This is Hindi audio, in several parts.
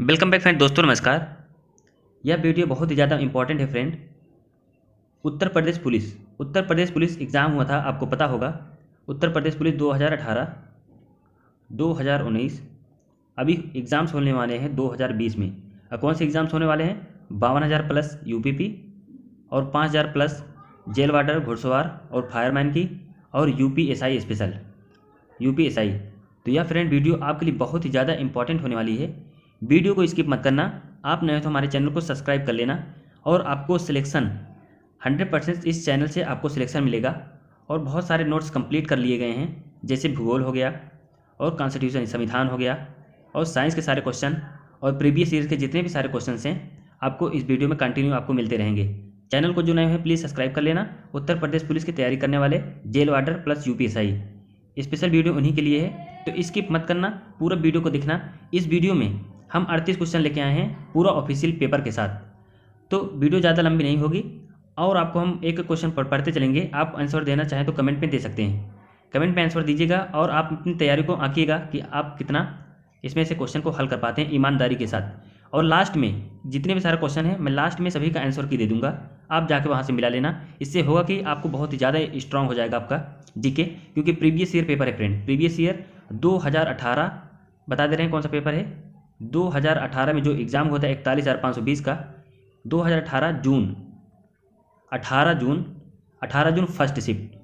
वेलकम बैक फ्रेंड दोस्तों नमस्कार यह वीडियो बहुत ही ज़्यादा इंपॉर्टेंट है friend Uttar Pradesh police Uttar Pradesh police exam हुआ था आपको पता होगा उत्तर प्रदेश पुलिस 2018 2019 अभी एग्ज़ाम्स होने वाले हैं 2020 में और कौन से एग्ज़ाम्स होने वाले हैं बावन हज़ार प्लस यू और पाँच हज़ार प्लस जेल वार्डर घुड़सवार और फायरमैन की और यू स्पेशल यू तो यह फ्रेंड वीडियो आपके लिए बहुत ही ज़्यादा इंपॉर्टेंट होने वाली है वीडियो को स्किप मत करना आप नए तो हमारे चैनल को सब्सक्राइब कर लेना और आपको सिलेक्शन हंड्रेड परसेंट इस चैनल से आपको सिलेक्शन मिलेगा और बहुत सारे नोट्स कंप्लीट कर लिए गए हैं जैसे भूगोल हो गया और कॉन्स्टिट्यूशन संविधान हो गया और साइंस के सारे क्वेश्चन और प्रीवियस ईयर के जितने भी सारे क्वेश्चन हैं आपको इस वीडियो में कंटिन्यू आपको मिलते रहेंगे चैनल को जो नए हैं प्लीज़ सब्सक्राइब कर लेना उत्तर प्रदेश पुलिस की तैयारी करने वाले jail warder plus you special video उन्हीं के लिए है तो स्किप मत करना पूरा वीडियो को देखना इस वीडियो में हम 38 क्वेश्चन लेके आए हैं पूरा ऑफिशियल पेपर के साथ तो वीडियो ज़्यादा लंबी नहीं होगी और आपको हम एक क्वेश्चन पढ़ते चलेंगे आप आंसर देना चाहें तो कमेंट में दे सकते हैं कमेंट में आंसर दीजिएगा और आप अपनी तैयारी को आंकीगा कि आप कितना इसमें से क्वेश्चन को हल कर पाते हैं ईमानदारी के साथ और लास्ट में जितने भी सारे क्वेश्चन हैं मैं लास्ट में सभी का आंसर की दे दूंगा आप जाके वहाँ से मिला लेना इससे होगा कि आपको बहुत ही ज़्यादा स्ट्रांग हो जाएगा आपका जीके क्योंकि प्रीवियस ईयर पेपर है फ्रेंड प्रीवियस ईयर 2018 बता दे रहे हैं कौन सा पेपर है 2018 में जो एग्ज़ाम होता है इकतालीस हज़ार पाँच सौ बीस का 2018 जून 18 जून 18 जून फर्स्ट शिफ्ट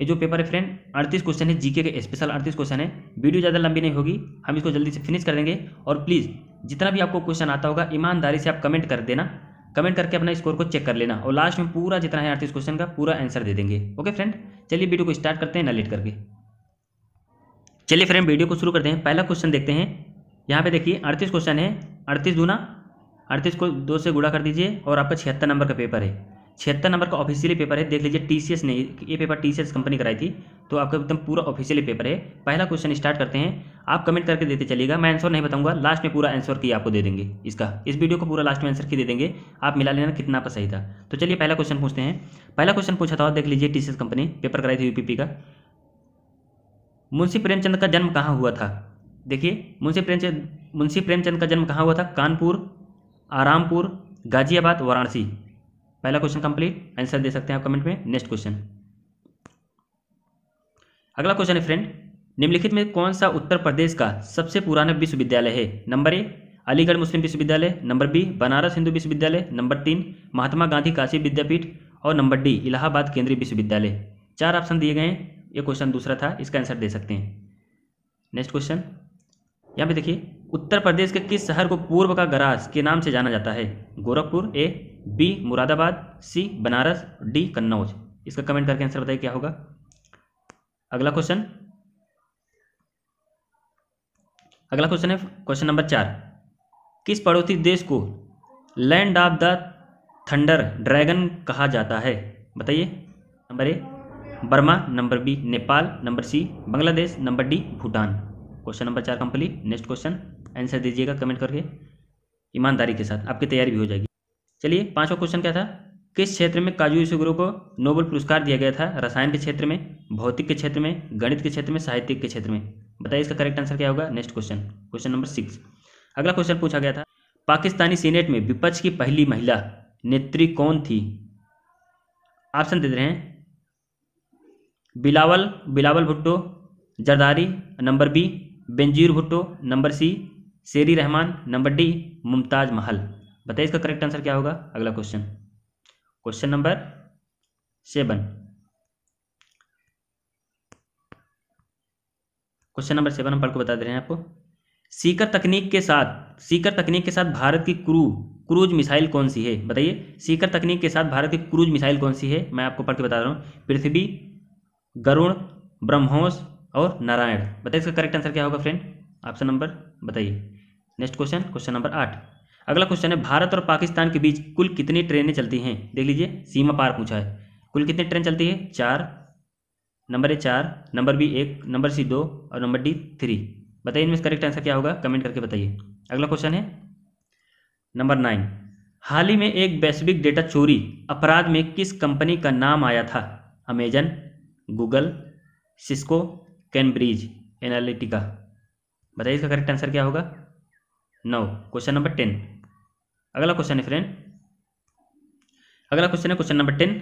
ये जो पेपर है फ्रेंड अड़तीस क्वेश्चन है जीके के स्पेशल अड़तीस क्वेश्चन है वीडियो ज़्यादा लंबी नहीं होगी हम इसको जल्दी से फिनिश कर देंगे और प्लीज़ जितना भी आपको क्वेश्चन आता होगा ईमानदारी से आप कमेंट कर देना कमेंट करके अपना स्कोर को चेक कर लेना और लास्ट में पूरा जितना है अड़तीस क्वेश्चन का पूरा आंसर दे देंगे ओके फ्रेंड चलिए वीडियो को स्टार्ट करते हैं ना लेट करके चलिए फ्रेंड वीडियो को शुरू करते हैं पहला क्वेश्चन देखते हैं यहाँ पे देखिए अड़तीस क्वेश्चन है अड़तीस दूना अड़तीस को दो से गुड़ा कर दीजिए और आपका छिहत्तर नंबर का पेपर है छिहत्तर नंबर का ऑफिशियली पेपर है देख लीजिए टी ने ये पेपर टी कंपनी कराई थी तो आपका एकदम पूरा ऑफिशियली पेपर है पहला क्वेश्चन स्टार्ट करते हैं आप कमेंट करके देते चलिएगा मैं आंसर नहीं बताऊंगा लास्ट में पूरा आंसर की आपको दे देंगे इसका इस वीडियो को पूरा लास्ट में आंसर की दे देंगे आप मिला लेना कितना पर सही था तो चलिए पहला क्वेश्चन पूछते हैं पहला क्वेश्चन पूछा था देख लीजिए टी कंपनी पेपर कराई थी यूपीपी का मुंशी प्रेमचंद का जन्म कहाँ हुआ था देखिए मुंशी प्रेमचंद मुंशी प्रेमचंद का जन्म कहाँ हुआ था कानपुर आरामपुर गाजियाबाद वाराणसी पहला क्वेश्चन कंप्लीट आंसर दे सकते हैं आप कमेंट में नेक्स्ट क्वेश्चन अगला क्वेश्चन है फ्रेंड निम्नलिखित में कौन सा उत्तर प्रदेश का सबसे पुराना विश्वविद्यालय है नंबर ए अलीगढ़ मुस्लिम विश्वविद्यालय नंबर बी बनारस हिंदू विश्वविद्यालय नंबर तीन महात्मा गांधी काशी विद्यापीठ और नंबर डी इलाहाबाद केंद्रीय विश्वविद्यालय चार ऑप्शन दिए गए हैं ये क्वेश्चन दूसरा था इसका आंसर दे सकते हैं नेक्स्ट क्वेश्चन यहाँ पे देखिए उत्तर प्रदेश के किस शहर को पूर्व का गराज के नाम से जाना जाता है Gorakhpur A B Moradabad C Banaras D Kannauj इसका कमेंट करके आंसर बताइए क्या होगा अगला क्वेश्चन अगला क्वेश्चन है क्वेश्चन नंबर चार किस पड़ोसी देश को land of the thunder dragon कहा जाता है बताइए number A Burma number B Nepal number C Bangladesh number D Bhutan question number चार कंप्लीट नेक्स्ट क्वेश्चन आंसर दीजिएगा कमेंट करके ईमानदारी के साथ आपकी तैयारी भी हो जाएगी चलिए पांचवा क्वेश्चन क्या था किस क्षेत्र में काजू ईश्वगुरु को नोबल पुरस्कार दिया गया था रसायन के क्षेत्र में भौतिक के क्षेत्र में गणित के क्षेत्र में साहित्य के क्षेत्र में बताइए इसका करेक्ट आंसर क्या होगा next question question number six अगला क्वेश्चन पूछा गया था पाकिस्तानी सीनेट में विपक्ष की पहली महिला नेत्री कौन थी ऑप्शन दे रहे हैं Bilawal Bilawal Bhutto Zardari number B Benazir Bhutto number C Sherry Rehman number D Mumtaz महल बताइए इसका करेक्ट आंसर क्या होगा अगला question question number seven question number seven हम पढ़ को बता दे रहे हैं आपको सीकर तकनीक के साथ सीकर तकनीक के साथ भारत की क्रू क्रूज मिसाइल कौन सी है बताइए सीकर तकनीक के साथ भारत की क्रूज मिसाइल कौन सी है मैं आपको पढ़ के बता रहा हूँ पृथ्वी गरुण ब्रह्मोस और नारायण बताइए इसका करेक्ट आंसर क्या होगा फ्रेंड ऑप्शन नंबर बताइए नेक्स्ट क्वेश्चन क्वेश्चन नंबर आठ अगला क्वेश्चन है भारत और पाकिस्तान के बीच कुल कितनी ट्रेनें चलती हैं देख लीजिए सीमा पार पूछा है कुल कितनी ट्रेन चलती है चार नंबर ए चार नंबर बी एक नंबर सी दो और नंबर डी थ्री बताइए इनमें करेक्ट आंसर क्या होगा कमेंट करके बताइए अगला क्वेश्चन है नंबर नाइन हाल ही में एक वैश्विक डेटा चोरी अपराध में किस कंपनी का नाम आया था Amazon Google Cisco Cambridge Analytica बताइए इसका करेक्ट आंसर क्या होगा नौ क्वेश्चन नंबर टेन अगला क्वेश्चन है फ्रेंड अगला क्वेश्चन है क्वेश्चन नंबर टेन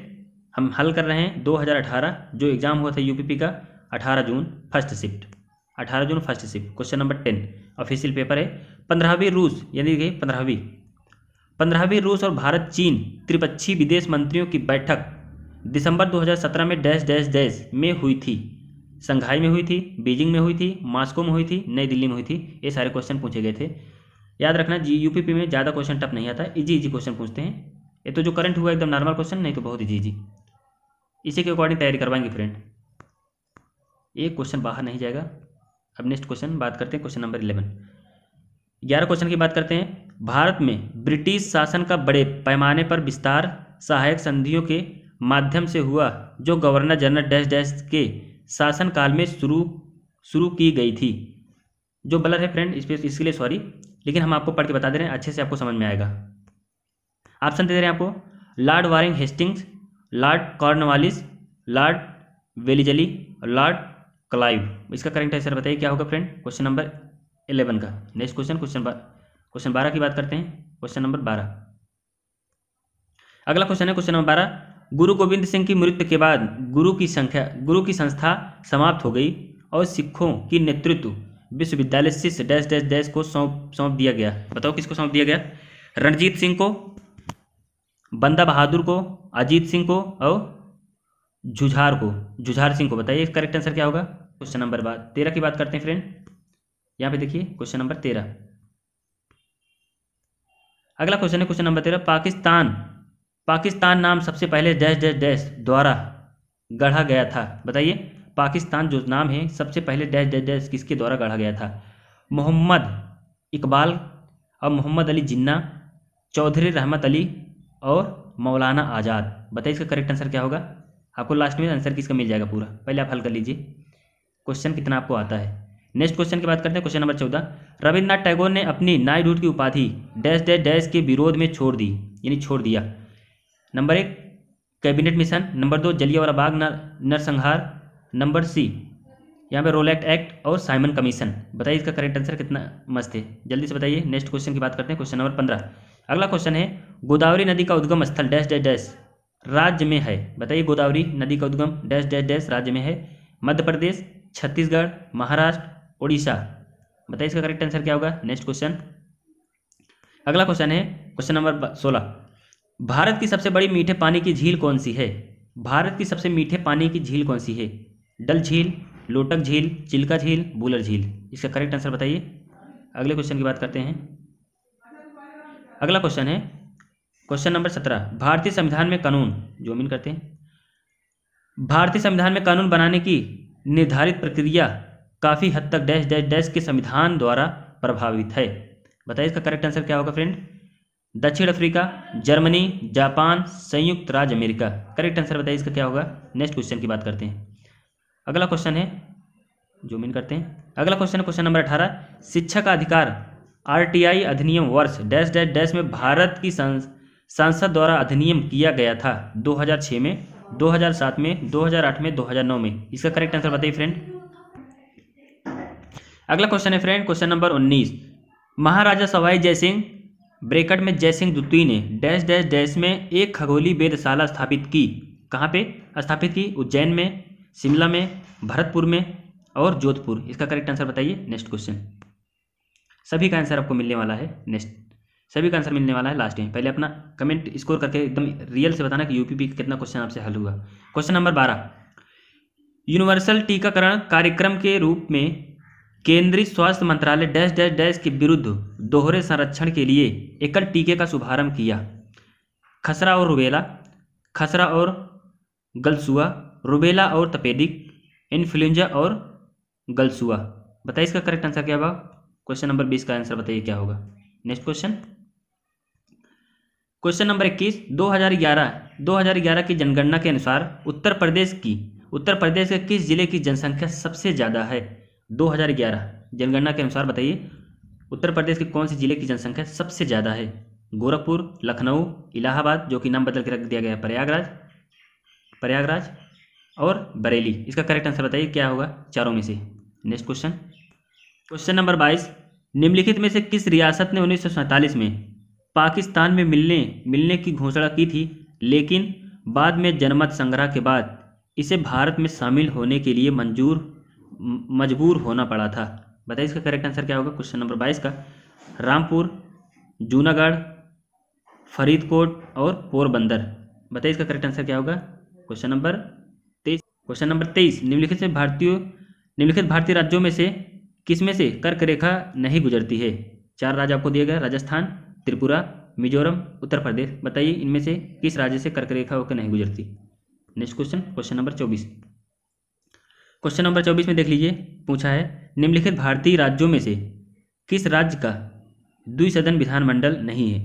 हम हल कर रहे हैं 2018 जो एग्ज़ाम हुआ था यूपीपी का 18 June first shift 18 June first shift question number ten official paper है पंद्रहवीं रूस यानी कि पंद्रहवीं पंद्रहवीं रूस और भारत चीन त्रिपक्षीय विदेश मंत्रियों की बैठक दिसंबर 2017 में डैश डैश डैश में हुई थी संघाई में हुई थी बीजिंग में हुई थी मास्को में हुई थी नई दिल्ली में हुई थी ये सारे क्वेश्चन पूछे गए थे याद रखना जी यूपीपी में ज़्यादा क्वेश्चन टफ नहीं आता इजी इजी क्वेश्चन पूछते हैं ये तो जो करंट हुआ एकदम नॉर्मल क्वेश्चन नहीं तो बहुत इजी इजी इसी के अकॉर्डिंग तैयारी करवाएंगे फ्रेंड एक क्वेश्चन बाहर नहीं जाएगा अब नेक्स्ट क्वेश्चन बात करते हैं क्वेश्चन नंबर इलेवन ग्यारह क्वेश्चन की बात करते हैं भारत में ब्रिटिश शासन का बड़े पैमाने पर विस्तार सहायक संधियों के माध्यम से हुआ जो गवर्नर जनरल डैश डैश के शासनकाल में शुरू शुरू की गई थी जो बलर है फ्रेंड इस इसके लिए सॉरी लेकिन हम आपको पढ़ के बता दे रहे हैं अच्छे से आपको समझ में आएगा ऑप्शन दे दे रहे हैं आपको lord Warren Hastings lord Cornwallis lord Wellesley और लॉर्ड क्लाइव इसका करेक्ट आंसर बताइए क्या होगा फ्रेंड क्वेश्चन नंबर इलेवन का नेक्स्ट क्वेश्चन क्वेश्चन क्वेश्चन बारह की बात करते हैं क्वेश्चन नंबर बारह अगला क्वेश्चन है क्वेश्चन नंबर बारह गुरु गोविंद सिंह की मृत्यु के बाद गुरु की संख्या गुरु की संस्था समाप्त हो गई और सिखों की नेतृत्व विश्वविद्यालय शिष्य डैश डैश डैश को सौंप सौंप दिया गया बताओ किसको सौंप दिया गया रणजीत सिंह को बंदा बहादुर को अजीत सिंह को और जुझार को जुझार सिंह को बताइए करेक्ट आंसर क्या होगा क्वेश्चन नंबर बाद तेरह की बात करते हैं फ्रेंड यहाँ पे देखिए क्वेश्चन नंबर तेरह अगला क्वेश्चन है क्वेश्चन नंबर तेरह पाकिस्तान पाकिस्तान नाम सबसे पहले डैश डैश डैश द्वारा गढ़ा गया था बताइए पाकिस्तान जो नाम है सबसे पहले डैश डैश डैश किसके द्वारा गढ़ा गया था मोहम्मद इकबाल और मोहम्मद अली जिन्ना चौधरी रहमत अली और मौलाना आज़ाद बताइए इसका करेक्ट आंसर क्या होगा आपको लास्ट में आंसर किसका मिल जाएगा पूरा पहले आप हल कर लीजिए क्वेश्चन कितना आपको आता है नेक्स्ट क्वेश्चन की बात करते हैं क्वेश्चन नंबर चौदह रविन्द्रनाथ टैगोर ने अपनी नाइडहूड की उपाधि डैश डैश डैश के विरोध में छोड़ दी यानी छोड़ दिया नंबर एक कैबिनेट मिशन नंबर दो जलियावाला बाग नरसंहार नंबर सी यहाँ पे रोलैक्ट एक्ट और साइमन कमीशन बताइए इसका करेक्ट आंसर कितना मस्त है जल्दी से बताइए नेक्स्ट क्वेश्चन की बात करते हैं क्वेश्चन नंबर पंद्रह अगला क्वेश्चन है गोदावरी नदी का उद्गम स्थल डैश डैश डैश राज्य में है बताइए गोदावरी नदी का उद्गम डैश डैश डैश राज्य में है मध्य प्रदेश छत्तीसगढ़ महाराष्ट्र उड़ीसा बताइए इसका करेक्ट आंसर क्या होगा नेक्स्ट क्वेश्चन अगला क्वेश्चन है क्वेश्चन नंबर सोलह भारत की सबसे बड़ी मीठे पानी की झील कौन सी है भारत की सबसे मीठे पानी की झील कौन सी है डल झील लोटक झील चिल्का झील बुलर झील इसका करेक्ट आंसर बताइए अगले क्वेश्चन की बात करते हैं अगला क्वेश्चन है क्वेश्चन नंबर सत्रह भारतीय संविधान में कानून जो मीन करते हैं भारतीय संविधान में कानून बनाने की निर्धारित प्रक्रिया काफ़ी हद तक डैश डैश डैश के संविधान द्वारा प्रभावित है बताइए इसका करेक्ट आंसर क्या होगा फ्रेंड दक्षिण अफ्रीका जर्मनी जापान संयुक्त राज्य अमेरिका करेक्ट आंसर बताइए इसका क्या होगा नेक्स्ट क्वेश्चन की बात करते हैं अगला क्वेश्चन है जो इन करते हैं अगला क्वेश्चन है क्वेश्चन नंबर अठारह शिक्षा का अधिकार आरटीआई अधिनियम वर्ष डैश डैश डैश में भारत की संसद द्वारा अधिनियम किया गया था 2006 में 2007 में 2008 में 2009 में इसका करेक्ट आंसर बताइए फ्रेंड अगला क्वेश्चन है friend question number 19 Maharaja Sawai Jaisingh bracket में जय सिंह द्वितीय ने डैश डैश डैश में एक खगोली वेदशाला स्थापित की कहाँ पे स्थापित की उज्जैन में शिमला में भरतपुर में और जोधपुर इसका करेक्ट आंसर बताइए नेक्स्ट क्वेश्चन सभी का आंसर आपको मिलने वाला है नेक्स्ट सभी का आंसर मिलने वाला है लास्ट में पहले अपना कमेंट स्कोर करके एकदम रियल से बताना कि यूपीपी कितना क्वेश्चन आपसे हल हुआ क्वेश्चन नंबर बारह यूनिवर्सल टीकाकरण कार्यक्रम के रूप में केंद्रीय स्वास्थ्य मंत्रालय डैश डैश डैश के विरुद्ध दोहरे संरक्षण के लिए एकल टीके का शुभारंभ किया खसरा और रुबेला खसरा और गलसुआ रुबेला और तपेदिक इन्फ्लुएंजा और गलसुआ बताइए इसका करेक्ट आंसर क्या होगा क्वेश्चन नंबर बीस का आंसर बताइए क्या होगा नेक्स्ट क्वेश्चन क्वेश्चन नंबर इक्कीस 2011 2011 की जनगणना के अनुसार उत्तर प्रदेश की उत्तर प्रदेश के किस जिले की जनसंख्या सबसे ज़्यादा है 2011 जनगणना के अनुसार बताइए उत्तर प्रदेश के कौन से जिले की जनसंख्या सबसे ज़्यादा है गोरखपुर लखनऊ इलाहाबाद जो कि नाम बदल के रख दिया गया है प्रयागराज प्रयागराज और बरेली इसका करेक्ट आंसर बताइए क्या होगा चारों में से नेक्स्ट क्वेश्चन क्वेश्चन नंबर बाईस निम्नलिखित में से किस रियासत ने उन्नीस में पाकिस्तान में मिलने मिलने की घोषणा की थी लेकिन बाद में जनमत संग्रह के बाद इसे भारत में शामिल होने के लिए मंजूर मजबूर होना पड़ा था बताइए इसका करेक्ट आंसर क्या होगा क्वेश्चन नंबर बाईस का रामपुर जूनागढ़ फरीदकोट और पोरबंदर बताइए इसका करेक्ट आंसर क्या होगा क्वेश्चन नंबर तेईस क्वेश्चन नंबर तेईस निम्नलिखित से भारतीय निम्नलिखित भारतीय राज्यों में से किस में से कर्क रेखा नहीं गुजरती है चार राज्य आपको दिए गए राजस्थान त्रिपुरा मिजोरम उत्तर प्रदेश बताइए इनमें से किस राज्य से कर्क रेखा होकर नहीं गुजरती नेक्स्ट क्वेश्चन क्वेश्चन नंबर चौबीस क्वेश्चन नंबर चौबीस में देख लीजिए पूछा है निम्नलिखित भारतीय राज्यों में से किस राज्य का द्विसदन विधानमंडल नहीं है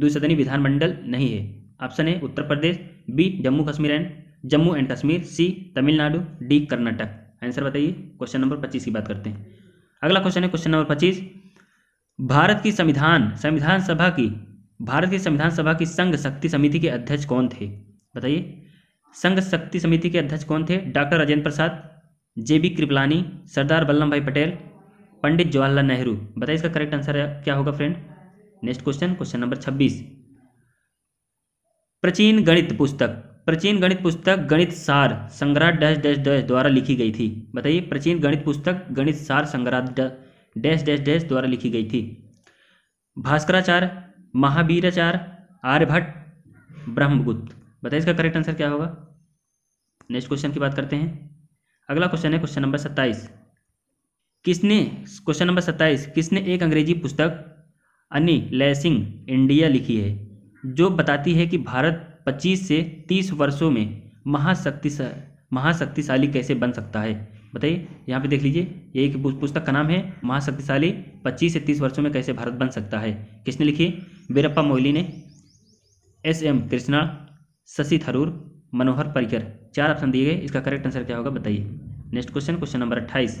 द्विसदनी विधानमंडल नहीं है ऑप्शन है Uttar Pradesh B Jammu Kashmir and Jammu and Kashmir C Tamil Nadu D Karnataka answer बताइए क्वेश्चन नंबर पच्चीस की बात करते हैं अगला क्वेश्चन है क्वेश्चन नंबर पच्चीस भारत की संविधान संविधान सभा की भारत की संविधान सभा की संघ शक्ति समिति के अध्यक्ष कौन थे बताइए संघ शक्ति समिति के अध्यक्ष कौन थे doctor Rajendra Prasad J B Kripalani Sardar Vallabh Bhai Patel पंडित जवाहरलाल नेहरू बताइए इसका करेक्ट आंसर क्या होगा friend next question question number छब्बीस प्राचीन गणित पुस्तक प्राचीन गणित पुस्तक गणित सार संग्राट डैश डैश डैश द्वारा लिखी गई थी बताइए प्राचीन गणित पुस्तक गणित सार संग्राट डैश डैश डैश द्वारा लिखी गई थी भास्कराचार्य महावीराचार्य आर्यभट्ट ब्रह्मगुप्त बताइए इसका करेक्ट आंसर क्या होगा नेक्स्ट क्वेश्चन की बात करते हैं अगला क्वेश्चन है क्वेश्चन नंबर सत्ताईस किसने क्वेश्चन नंबर सत्ताईस किसने एक अंग्रेजी पुस्तक अनी लेसिंग इंडिया लिखी है जो बताती है कि भारत 25 से 30 वर्षों में महाशक्ति महाशक्तिशाली कैसे बन सकता है बताइए यहाँ पे देख लीजिए ये एक पुस्तक का नाम है महाशक्तिशाली 25 से 30 वर्षों में कैसे भारत बन सकता है किसने लिखी है वीरप्पा मोइली ने एस एम कृष्णा शशि थरूर मनोहर परिकर चार ऑप्शन दिए गए इसका करेक्ट आंसर क्या होगा बताइए नेक्स्ट क्वेश्चन क्वेश्चन नंबर अट्ठाईस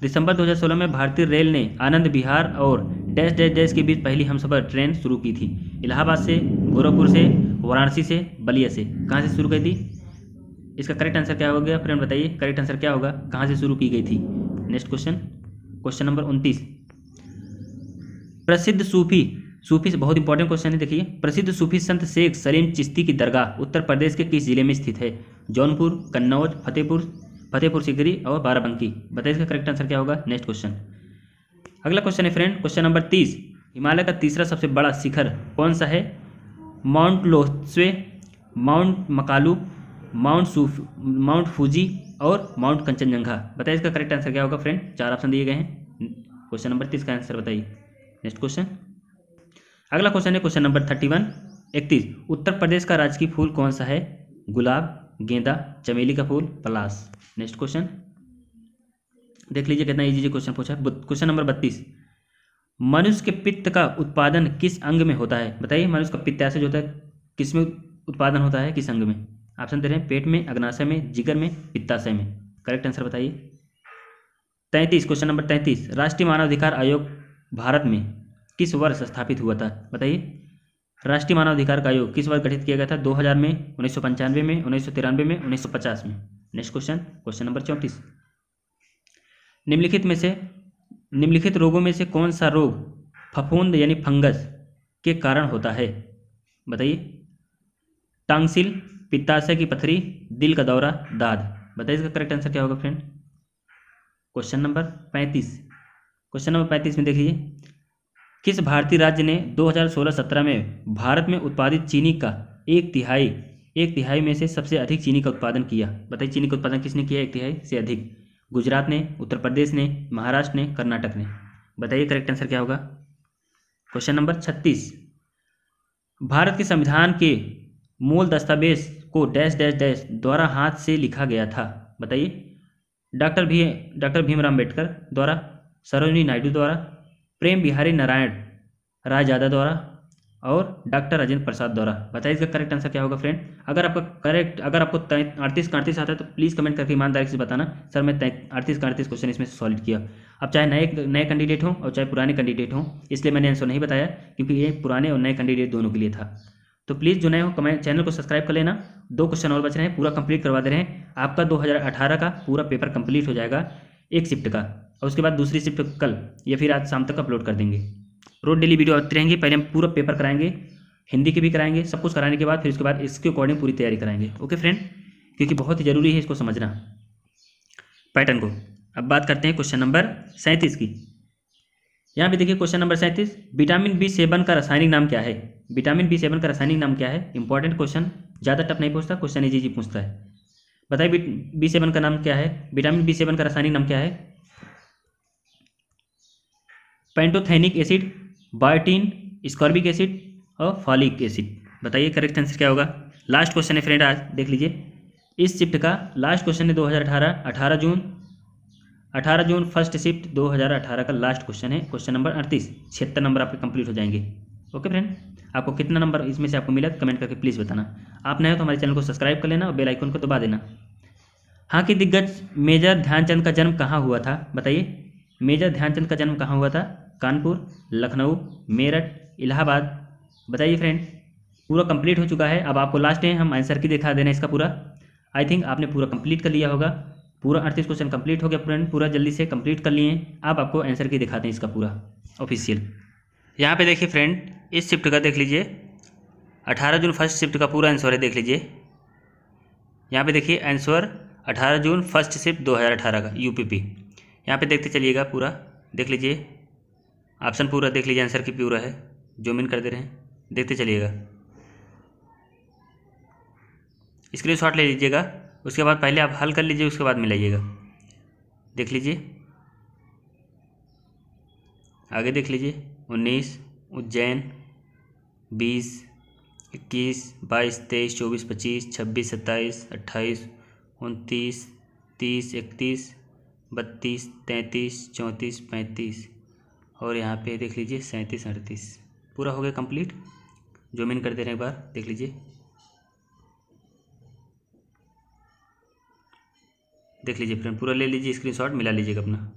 दिसंबर 2016 में भारतीय रेल ने आनंद बिहार और डैश डैश डैश के बीच पहली हमसफर ट्रेन शुरू की थी इलाहाबाद से गोरखपुर से वाराणसी से बलिया से कहाँ से शुरू की थी इसका करेक्ट आंसर क्या हो गया फ्रेंड बताइए करेक्ट आंसर क्या होगा कहाँ से शुरू की गई थी नेक्स्ट क्वेश्चन क्वेश्चन नंबर उनतीस प्रसिद्ध सूफी सूफी से बहुत इंपॉर्टेंट क्वेश्चन है देखिए प्रसिद्ध सूफी संत शेख सलीम चिश्ती की दरगाह उत्तर प्रदेश के किस जिले में स्थित है जौनपुर कन्नौज फतेहपुर फतेहपुर सिकरी और बाराबंकी बताइए इसका करेक्ट आंसर क्या होगा नेक्स्ट क्वेश्चन अगला क्वेश्चन है फ्रेंड क्वेश्चन नंबर तीस हिमालय का तीसरा सबसे बड़ा शिखर कौन सा है mount Lhotse mount Makalu mount सूफ माउंट फूजी और माउंट कंचनजंघा बताइए इसका करेक्ट आंसर क्या होगा फ्रेंड चार ऑप्शन दिए गए हैं क्वेश्चन नंबर तीस का आंसर बताइए नेक्स्ट क्वेश्चन अगला क्वेश्चन है क्वेश्चन नंबर थर्टी वन इकतीस उत्तर प्रदेश का राजकीय फूल कौन सा है गुलाब गेंदा चमेली का फूल पलाश नेक्स्ट क्वेश्चन देख लीजिए कितना ईजी क्वेश्चन पूछा है क्वेश्चन नंबर बत्तीस मनुष्य के पित्त का उत्पादन किस अंग में होता है बताइए मनुष्य का पित्त ऐसे जो होता है किस में उत्पादन होता है किस अंग में ऑप्शन दे रहे हैं पेट में अग्नाशय में जिगर में पित्ताशय में करेक्ट आंसर बताइए तैंतीस क्वेश्चन नंबर तैंतीस राष्ट्रीय मानवाधिकार आयोग भारत में किस वर्ष स्थापित हुआ था बताइए राष्ट्रीय मानवाधिकार का आयोग किस वर्ष गठित किया गया था 2000 में उन्नीस में उन्नीस में उन्नीस में नेक्स्ट क्वेश्चन क्वेश्चन नंबर चौंतीस निम्नलिखित में से निम्नलिखित रोगों में से कौन सा रोग फफूंद यानी फंगस के कारण होता है बताइए टांगसिल पित्ताशय की पथरी दिल का दौरा दाद बताइए इसका करेक्ट आंसर क्या होगा फ्रेंड क्वेश्चन नंबर पैंतीस क्वेश्चन नंबर पैंतीस में देखिए किस भारतीय राज्य ने 2016-17 में भारत में उत्पादित चीनी का एक तिहाई एक तिहाई में से सबसे अधिक चीनी का उत्पादन किया बताइए चीनी का उत्पादन किसने किया एक तिहाई से अधिक गुजरात ने उत्तर प्रदेश ने महाराष्ट्र ने कर्नाटक ने बताइए करेक्ट आंसर क्या होगा क्वेश्चन नंबर छत्तीस भारत के संविधान के मूल दस्तावेज को डैश डैश डैश द्वारा हाथ से लिखा गया था बताइए डॉक्टर भी डॉक्टर भीमराव अम्बेडकर द्वारा सरोजनी नायडू द्वारा प्रेम बिहारी नारायण राज यादव द्वारा और डॉक्टर राजेंद्र प्रसाद द्वारा बताइए इसका करेक्ट आंसर क्या होगा फ्रेंड अगर आपका करेक्ट अगर आपको अड़तीस का अड़तीस आता है तो प्लीज़ कमेंट करके ईमानदारी से बताना सर मैं अड़तीस का अड़तीस क्वेश्चन इसमें सॉल्व किया अब चाहे नए नए कैंडिडेट हों और चाहे पुराने कैंडिडेट हों इसलिए मैंने आंसर नहीं बताया क्योंकि ये पुराने और नए कैंडिडेट दोनों के लिए था तो प्लीज़ जो नए हो कमेंट चैनल को सब्सक्राइब कर लेना दो क्वेश्चन और बच रहे हैं पूरा कंप्लीट करवा दे रहे हैं आपका दो का पूरा पेपर कंप्लीट हो जाएगा एक शिफ्ट का और उसके बाद दूसरी शिफ्ट कल या फिर आज शाम तक अपलोड कर देंगे रोज डेली वीडियो आते रहेंगे पहले हम पूरा पेपर कराएंगे हिंदी के भी कराएंगे सब कुछ कराने के बाद फिर उसके बाद इसके अकॉर्डिंग पूरी तैयारी कराएंगे ओके फ्रेंड क्योंकि बहुत ज़रूरी है इसको समझना पैटर्न को अब बात करते हैं क्वेश्चन नंबर सैंतीस की यहाँ पे देखिए क्वेश्चन नंबर सैंतीस विटामिन बी सेवन का रासायनिक नाम क्या है विटामिन बी सेवन का रासायनिक नाम क्या है इंपॉर्टेंट क्वेश्चन ज़्यादा टफ नहीं पूछता क्वेश्चन ईजी जी पूछता है बताइए बी सेवन का नाम क्या है विटामिन बी सेवन का रासायनिक नाम क्या है pantothenic acid biotin ascorbic acid और फॉलिक एसिड बताइए करेक्ट आंसर क्या होगा लास्ट क्वेश्चन है फ्रेंड आज देख लीजिए इस शिफ्ट का लास्ट क्वेश्चन है 2018 18 जून 18 जून फर्स्ट शिफ्ट 2018 का लास्ट क्वेश्चन है क्वेश्चन नंबर अड़तीस छिहत्तर नंबर आपके कंप्लीट हो जाएंगे ओके फ्रेंड आपको कितना नंबर इसमें से आपको मिला कमेंट करके प्लीज़ बताना आप नए हो तो हमारे चैनल को सब्सक्राइब कर लेना और बेल को दबा देना हाँ कि दिग्गज मेजर ध्यानचंद का जन्म कहाँ हुआ था बताइए मेजर ध्यानचंद का जन्म कहाँ हुआ था कानपुर लखनऊ मेरठ इलाहाबाद बताइए फ्रेंड पूरा कंप्लीट हो चुका है अब आपको लास्ट में हम आंसर की दिखा देना इसका पूरा आई थिंक आपने पूरा कंप्लीट कर लिया होगा पूरा अड़तीस क्वेश्चन कंप्लीट हो गया फ्रेंड पूरा जल्दी से कंप्लीट कर लिए आप आपको आंसर की दिखाते हैं इसका पूरा ऑफिशियल यहाँ पे देखिए फ्रेंड इस शिफ्ट का देख लीजिए अठारह जून फर्स्ट शिफ्ट का पूरा आंसर है देख लीजिए यहाँ पे देखिए आंसर अठारह जून फर्स्ट शिफ्ट दो का पी यहाँ पे देखते चलिएगा पूरा देख लीजिए ऑप्शन पूरा देख लीजिए आंसर की पूरा है जूम इन कर दे रहे हैं देखते चलिएगा स्क्रीन शॉट ले लीजिएगा उसके बाद पहले आप हल कर लीजिए उसके बाद मिलाइएगा देख लीजिए आगे देख लीजिए उन्नीस उज्जैन बीस इक्कीस बाईस तेईस चौबीस पच्चीस छब्बीस सत्ताईस अट्ठाईस उनतीस तीस इकतीस बत्तीस तैंतीस चौंतीस पैंतीस और यहाँ पे देख लीजिए सैंतीस अड़तीस पूरा हो गया कंप्लीट जूम इन कर दे रहे एक बार देख लीजिए देख लीजिए फ्रेंड पूरा ले लीजिए स्क्रीनशॉट मिला लीजिएगा अपना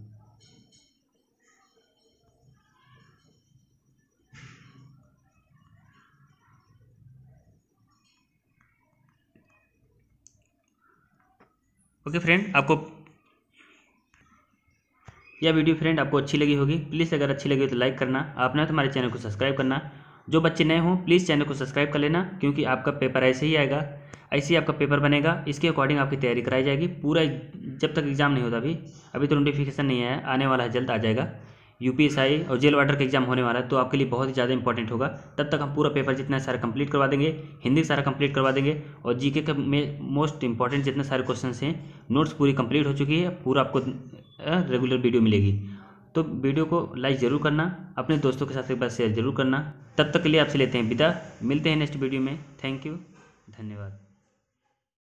ओके फ्रेंड आपको यह वीडियो फ्रेंड आपको अच्छी लगी होगी प्लीज़ अगर अच्छी लगी तो लाइक करना आपने तो हमारे चैनल को सब्सक्राइब करना जो बच्चे नए हों प्लीज़ चैनल को सब्सक्राइब कर लेना क्योंकि आपका पेपर ऐसे ही आएगा ऐसे ही आपका पेपर बनेगा इसके अकॉर्डिंग आपकी तैयारी कराई जाएगी पूरा जब तक एग्ज़ाम नहीं होता अभी अभी तो नोटिफिकेशन नहीं आया आने वाला है जल्द आ जाएगा यू पी एस आई और जेल वाटर का एग्जाम होने वाला है तो आपके लिए बहुत ही ज़्यादा इंपॉर्टेंट होगा तब तक हम पूरा पेपर जितना सारा कंप्लीट करवा देंगे हिंदी सारा कंप्लीट करवा देंगे और जीके के में मोस्ट इंपॉर्टेंट जितने सारे क्वेश्चन हैं नोट्स पूरी कंप्लीट हो चुकी है पूरा आपको रेगुलर वीडियो मिलेगी तो वीडियो को लाइक ज़रूर करना अपने दोस्तों के साथ एक बार शेयर जरूर करना तब तक के लिए आपसे लेते हैं विदा मिलते हैं नेक्स्ट वीडियो में थैंक यू धन्यवाद